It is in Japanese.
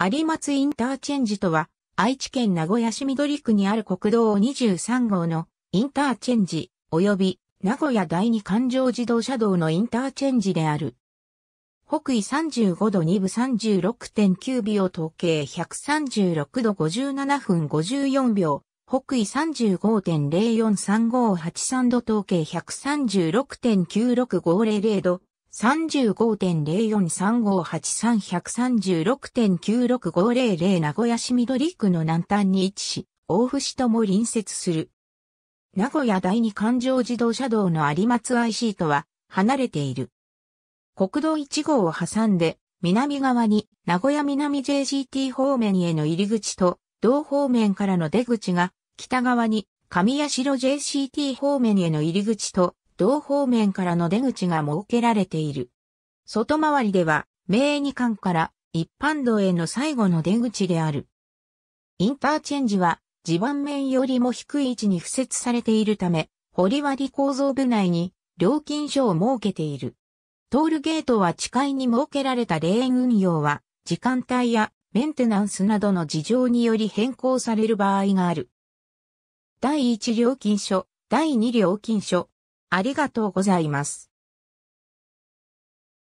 有松インターチェンジとは、愛知県名古屋市緑区にある国道23号のインターチェンジ、及び名古屋第二環状自動車道のインターチェンジである。北緯35度2分36.9秒統計136度57分54秒、北緯35.043583度統計136.96500度、35.04358336.96500名古屋市緑区の南端に位置し、大府市とも隣接する。名古屋第二環状自動車道の有松 IC とは離れている。国道1号を挟んで南側に名古屋南 JGT 方面への入り口と同方面からの出口が北側に上八城 JCT 方面への入り口と同方面からの出口が設けられている。外回りでは、名二館から一般道への最後の出口である。インターチェンジは、地盤面よりも低い位置に付設されているため、り割構造部内に料金所を設けている。トールゲートは地下に設けられたレーン運用は、時間帯やメンテナンスなどの事情により変更される場合がある。第1料金所、第2料金所、ありがとうございます。